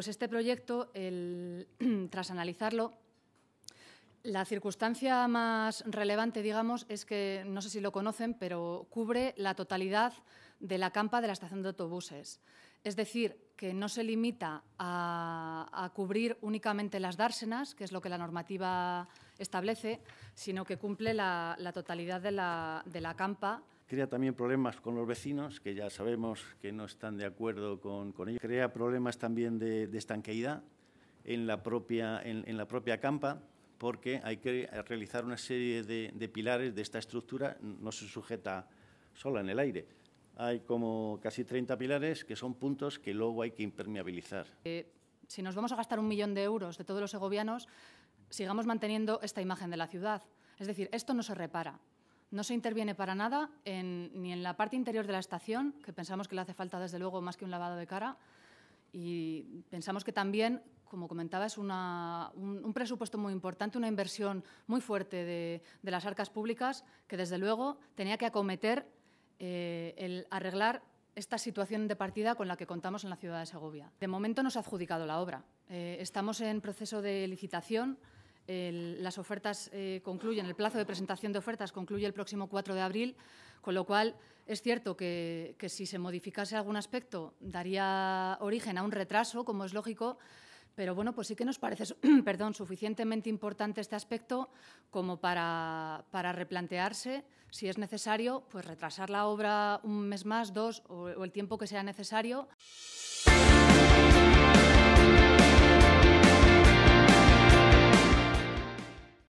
Pues este proyecto, tras analizarlo, la circunstancia más relevante, digamos, es que, no sé si lo conocen, pero cubre la totalidad de la campa de la estación de autobuses. Es decir, que no se limita a, cubrir únicamente las dársenas, que es lo que la normativa establece, sino que cumple la, totalidad de la, de la campa Crea también problemas con los vecinos, que ya sabemos que no están de acuerdo con, con ello. Crea problemas también de, estanqueidad en la, propia, en, la propia campa, porque hay que realizar una serie de, pilares de esta estructura, no se sujeta sola en el aire. Hay como casi 30 pilares que son puntos que luego hay que impermeabilizar. Eh, si nos vamos a gastar un millón de euros de todos los segovianos, sigamos manteniendo esta imagen de la ciudad. Es decir, esto no se repara. No se interviene para nada ni en la parte interior de la estación, que pensamos que le hace falta desde luego más que un lavado de cara, y pensamos que también, como comentaba, es un, presupuesto muy importante, una inversión muy fuerte de, las arcas públicas que, desde luego, tenía que acometer eh, el arreglar esta situación de partida con la que contamos en la ciudad de Segovia. De momento no se ha adjudicado la obra. Eh, estamos en proceso de licitación. El, las ofertas eh, concluyen, el plazo de presentación de ofertas concluye el próximo 4 de abril, con lo cual es cierto que, si se modificase algún aspecto daría origen a un retraso, como es lógico, pero bueno, pues sí que nos parece perdón, suficientemente importante este aspecto como para, replantearse, si es necesario, pues retrasar la obra un mes más, dos o el tiempo que sea necesario.